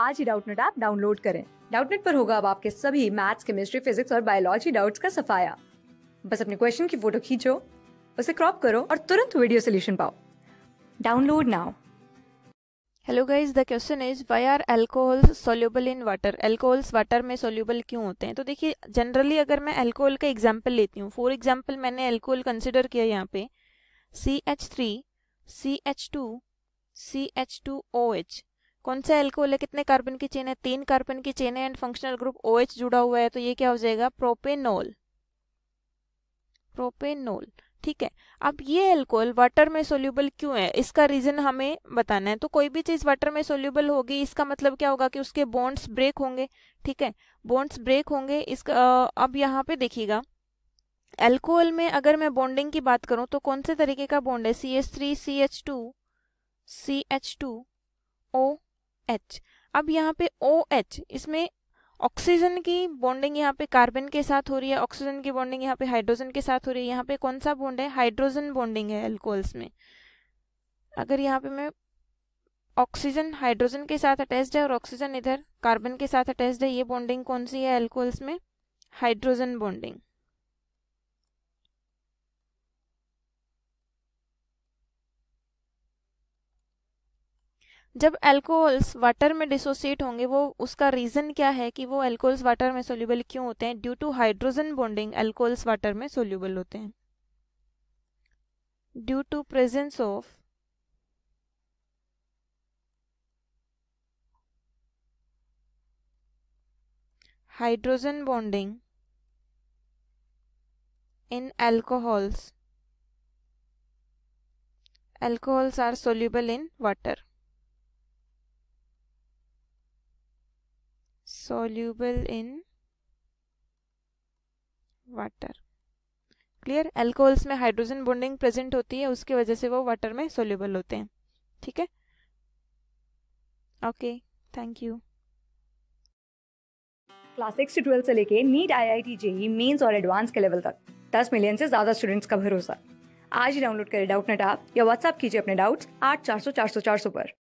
आज ही Doubtnut app download करें डाउटनेट पर होगा अब आपके सभी मैथ्स केमिस्ट्री फिजिक्स और बायोलॉजी डाउट्स का सफाया बस अपने क्वेश्चन की फोटो खींचो उसे क्रॉप करो और तुरंत वीडियो सोल्यूशन पाओ download now hello guys the question is why are alcohols soluble in water alcohols water में सोल्यूबल क्यों होते हैं तो देखिए जनरली अगर मैं एल्कोहल का एग्जाम्पल लेती हूँ फॉर एग्जाम्पल मैंने एल्कोहल कंसिडर किया यहाँ पे C H three C H two C H two O H कौन सा एल्कोहल है कितने कार्बन की चेन है तीन कार्बन की चेन है and functional group O OH जुड़ा हुआ है तो ये क्या हो जाएगा प्रोपेनोल प्रोपेनोल ठीक है अब ये एल्कोहल वाटर में सोल्यूबल क्यों है इसका रीजन हमें बताना है तो कोई भी चीज वाटर में सोल्यूबल होगी इसका मतलब क्या होगा कि उसके बॉन्ड्स ब्रेक होंगे ठीक है बॉन्ड्स ब्रेक होंगे इसका अब यहाँ पे देखिएगा एल्कोहल में अगर मैं बॉन्डिंग की बात करूं तो कौन से तरीके का बॉन्ड है C H three C H two C H two O H अब यहाँ पे ओ एच इसमें ऑक्सीजन की बॉन्डिंग यहाँ पे कार्बन के साथ हो रही है ऑक्सीजन की बॉन्डिंग यहाँ पे हाइड्रोजन के साथ हो रही है यहाँ पे कौन सा बॉन्ड है हाइड्रोजन बॉन्डिंग है एल्कोहल्स में अगर यहाँ पे मैं ऑक्सीजन हाइड्रोजन के साथ अटैच्ड है और ऑक्सीजन इधर कार्बन के साथ अटैच्ड है ये बॉन्डिंग कौन सी है एल्कोहल्स में हाइड्रोजन बॉन्डिंग जब एल्कोहल्स वाटर में डिसोसिएट होंगे वो उसका रीज़न क्या है कि वो एल्कोहल्स वाटर में सोल्यूबल क्यों होते हैं due to hydrogen bonding alcohols water में सोल्यूबल होते हैं due to presence of hydrogen bonding in alcohols alcohols are soluble in water soluble in water clear alcohols में हाइड्रोजन bonding प्रेजेंट होती है उसकी वजह से वो वाटर में सोल्यूबल होते हैं ठीक है okay thank you class six से ट्वेल्थ से लेके NEET I I T JEE Mains और एडवांस के लेवल तक दस मिलियन से ज्यादा स्टूडेंट्स का भरोसा आज ही डाउनलोड करें डाउट नेट आप या व्हाट्सअप कीजिए अपने डाउट्स आठ चार सौ चार सौ चार सौ पर